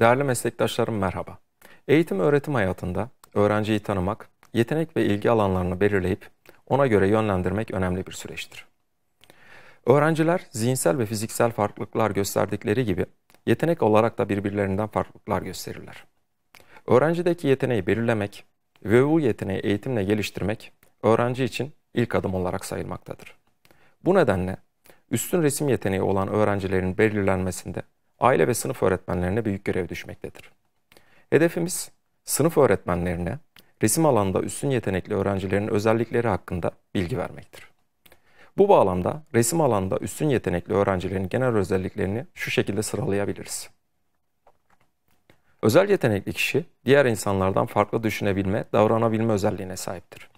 Değerli meslektaşlarım merhaba. Eğitim öğretim hayatında öğrenciyi tanımak, yetenek ve ilgi alanlarını belirleyip ona göre yönlendirmek önemli bir süreçtir. Öğrenciler zihinsel ve fiziksel farklılıklar gösterdikleri gibi yetenek olarak da birbirlerinden farklılıklar gösterirler. Öğrencideki yeteneği belirlemek ve bu yeteneği eğitimle geliştirmek öğrenci için ilk adım olarak sayılmaktadır. Bu nedenle üstün resim yeteneği olan öğrencilerin belirlenmesinde aile ve sınıf öğretmenlerine büyük görev düşmektedir. Hedefimiz sınıf öğretmenlerine resim alanında üstün yetenekli öğrencilerin özellikleri hakkında bilgi vermektir. Bu bağlamda resim alanında üstün yetenekli öğrencilerin genel özelliklerini şu şekilde sıralayabiliriz. Özel yetenekli kişi diğer insanlardan farklı düşünebilme, davranabilme özelliğine sahiptir.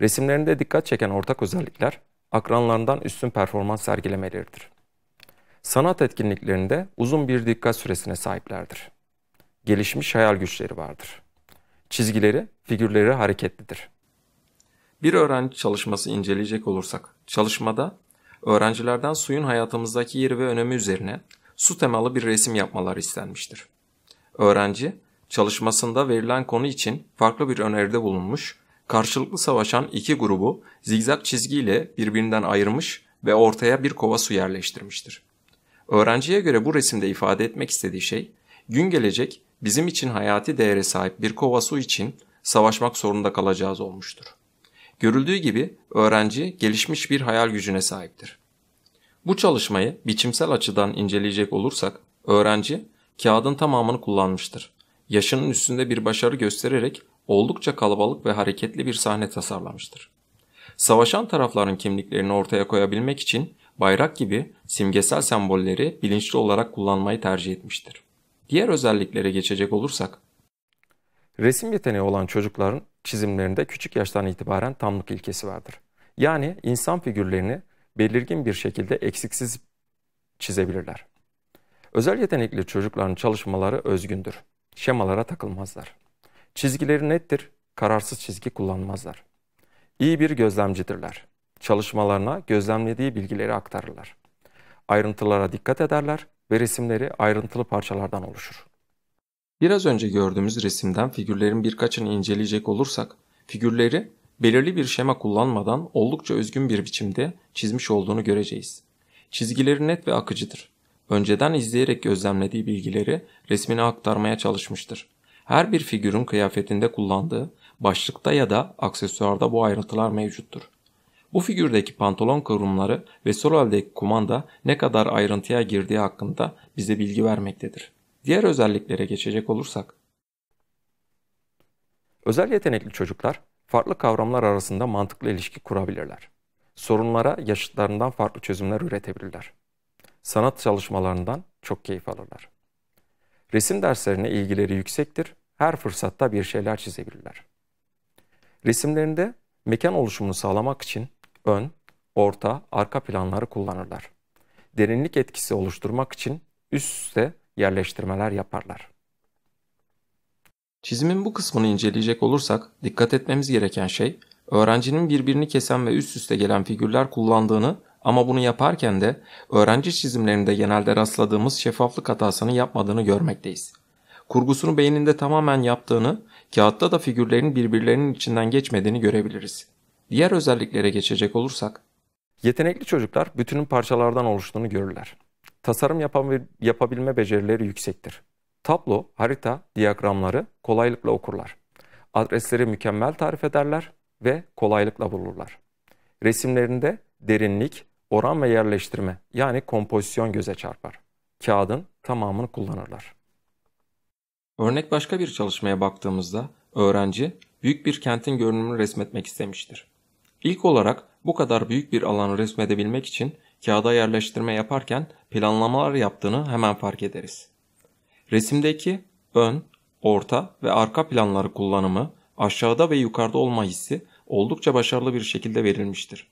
Resimlerinde dikkat çeken ortak özellikler akranlarından üstün performans sergilemeleridir sanat etkinliklerinde uzun bir dikkat süresine sahiplerdir. Gelişmiş hayal güçleri vardır. Çizgileri, figürleri hareketlidir. Bir öğrenci çalışması inceleyecek olursak, çalışmada öğrencilerden suyun hayatımızdaki yeri ve önemi üzerine su temalı bir resim yapmaları istenmiştir. Öğrenci, çalışmasında verilen konu için farklı bir öneride bulunmuş, karşılıklı savaşan iki grubu zigzag çizgiyle birbirinden ayırmış ve ortaya bir kova su yerleştirmiştir. Öğrenciye göre bu resimde ifade etmek istediği şey, gün gelecek bizim için hayati değere sahip bir kova su için savaşmak zorunda kalacağız olmuştur. Görüldüğü gibi öğrenci gelişmiş bir hayal gücüne sahiptir. Bu çalışmayı biçimsel açıdan inceleyecek olursak, öğrenci kağıdın tamamını kullanmıştır. Yaşının üstünde bir başarı göstererek oldukça kalabalık ve hareketli bir sahne tasarlamıştır. Savaşan tarafların kimliklerini ortaya koyabilmek için bayrak gibi simgesel sembolleri bilinçli olarak kullanmayı tercih etmiştir. Diğer özelliklere geçecek olursak, Resim yeteneği olan çocukların çizimlerinde küçük yaştan itibaren tamlık ilkesi vardır. Yani insan figürlerini belirgin bir şekilde eksiksiz çizebilirler. Özel yetenekli çocukların çalışmaları özgündür. Şemalara takılmazlar. Çizgileri nettir, kararsız çizgi kullanmazlar. İyi bir gözlemcidirler çalışmalarına gözlemlediği bilgileri aktarırlar. Ayrıntılara dikkat ederler ve resimleri ayrıntılı parçalardan oluşur. Biraz önce gördüğümüz resimden figürlerin birkaçını inceleyecek olursak, figürleri belirli bir şema kullanmadan oldukça özgün bir biçimde çizmiş olduğunu göreceğiz. Çizgileri net ve akıcıdır. Önceden izleyerek gözlemlediği bilgileri resmine aktarmaya çalışmıştır. Her bir figürün kıyafetinde kullandığı başlıkta ya da aksesuarda bu ayrıntılar mevcuttur. Bu figürdeki pantolon kıvrımları ve sol eldeki kumanda ne kadar ayrıntıya girdiği hakkında bize bilgi vermektedir. Diğer özelliklere geçecek olursak. Özel yetenekli çocuklar farklı kavramlar arasında mantıklı ilişki kurabilirler. Sorunlara yaşıtlarından farklı çözümler üretebilirler. Sanat çalışmalarından çok keyif alırlar. Resim derslerine ilgileri yüksektir. Her fırsatta bir şeyler çizebilirler. Resimlerinde mekan oluşumunu sağlamak için ön, orta, arka planları kullanırlar. Derinlik etkisi oluşturmak için üst üste yerleştirmeler yaparlar. Çizimin bu kısmını inceleyecek olursak dikkat etmemiz gereken şey öğrencinin birbirini kesen ve üst üste gelen figürler kullandığını ama bunu yaparken de öğrenci çizimlerinde genelde rastladığımız şeffaflık hatasını yapmadığını görmekteyiz. Kurgusunu beyninde tamamen yaptığını, kağıtta da figürlerin birbirlerinin içinden geçmediğini görebiliriz. Diğer özelliklere geçecek olursak. Yetenekli çocuklar bütünün parçalardan oluştuğunu görürler. Tasarım yapan, yapabilme becerileri yüksektir. Tablo, harita, diyagramları kolaylıkla okurlar. Adresleri mükemmel tarif ederler ve kolaylıkla bulurlar. Resimlerinde derinlik, oran ve yerleştirme yani kompozisyon göze çarpar. Kağıdın tamamını kullanırlar. Örnek başka bir çalışmaya baktığımızda öğrenci büyük bir kentin görünümünü resmetmek istemiştir. İlk olarak bu kadar büyük bir alanı resmedebilmek için kağıda yerleştirme yaparken planlamalar yaptığını hemen fark ederiz. Resimdeki ön, orta ve arka planları kullanımı aşağıda ve yukarıda olma hissi oldukça başarılı bir şekilde verilmiştir.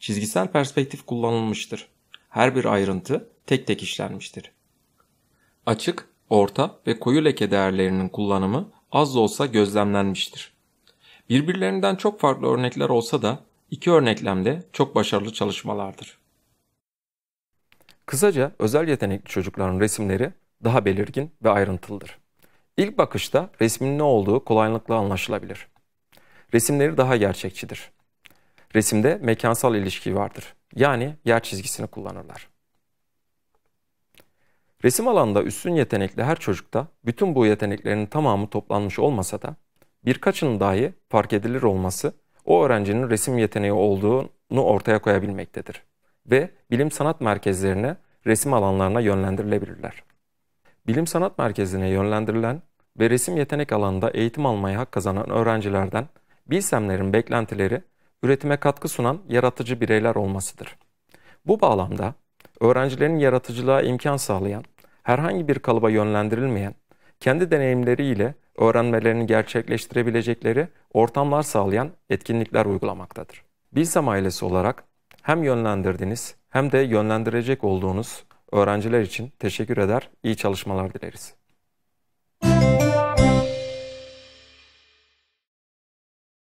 Çizgisel perspektif kullanılmıştır. Her bir ayrıntı tek tek işlenmiştir. Açık, orta ve koyu leke değerlerinin kullanımı az da olsa gözlemlenmiştir. Birbirlerinden çok farklı örnekler olsa da iki örneklemde çok başarılı çalışmalardır. Kısaca özel yetenekli çocukların resimleri daha belirgin ve ayrıntılıdır. İlk bakışta resmin ne olduğu kolaylıkla anlaşılabilir. Resimleri daha gerçekçidir. Resimde mekansal ilişki vardır. Yani yer çizgisini kullanırlar. Resim alanında üstün yetenekli her çocukta bütün bu yeteneklerin tamamı toplanmış olmasa da birkaçının dahi fark edilir olması o öğrencinin resim yeteneği olduğunu ortaya koyabilmektedir ve bilim sanat merkezlerine resim alanlarına yönlendirilebilirler. Bilim sanat merkezine yönlendirilen ve resim yetenek alanında eğitim almaya hak kazanan öğrencilerden bilsemlerin beklentileri üretime katkı sunan yaratıcı bireyler olmasıdır. Bu bağlamda öğrencilerin yaratıcılığa imkan sağlayan, herhangi bir kalıba yönlendirilmeyen, kendi deneyimleriyle öğrenmelerini gerçekleştirebilecekleri ortamlar sağlayan etkinlikler uygulamaktadır. Bilsam ailesi olarak hem yönlendirdiğiniz hem de yönlendirecek olduğunuz öğrenciler için teşekkür eder, iyi çalışmalar dileriz. Müzik